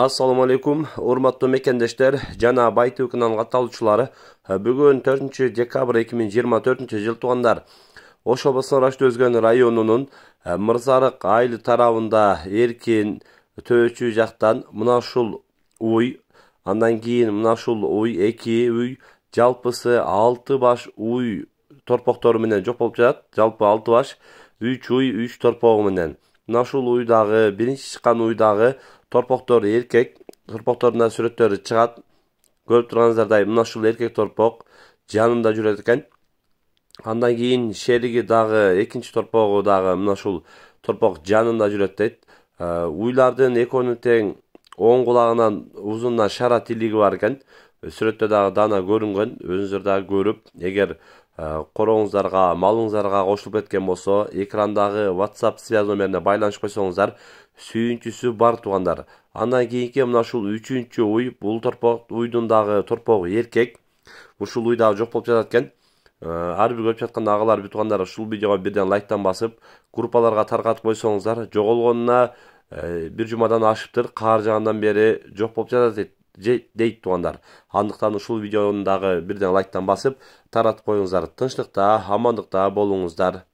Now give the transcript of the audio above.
Ассаламу алейкум, ұрматты мекендештер жана Байтөкүнүн катталуучулары. бүгін 4 декабр 2024-жыл туугандар. Ош обасын Рашты өзген районунун мұрзарық айлы тарабында еркен төөчү жақтан мұнашыл ұй, андан кейін мұнашыл ұй, әке ұй, жалпысы 6 баш ұй, торпоктору жоқ болып жат, Жалпы 6 баш, 3 ұй, 3 торпогу менен. Мына ушул уйдагы биринчи эркек еркек. torpoqdoridan сүрөттөрү чыгат көрүп turganingizlarday мына ушул эркек торпок жанында жүрөт экен андан кийин шериги дагы экинчи торпогу дагы мына ушул торпок жанында жүрөт дейт уйлардын экөөнүн тең оң кулагынан узунунан шара тилиги бар экен сүрөттө дагы даана көрүнгөн өзүңүздөр дагы көрүп эгер Э, короңуздарга малыңыздарга кошулуп кеткен болсо экрандагы whatsapp связь номерине байланышып койсоңуздар сүйүнчүсү бар туугандар андан кийинки мына ушул үчүнчү уй бул торпок уйдун дагы торпогу эркек ушул уй дагы жок болуп жатат экен э, ар бир көрүп жаткан агалар бир туугандар ушул видеого бирден лайктан басып группаларга таркатып койсоңуздар жоголгонуна э, бир жумадан ашыптыр каар жаагандан бери жок болуп жатат дейт дейт туугандар андықтан ушул видеонун дагы бирден лайктан басып таратып коюңуздар тынчтыкта амандыкта болуңуздар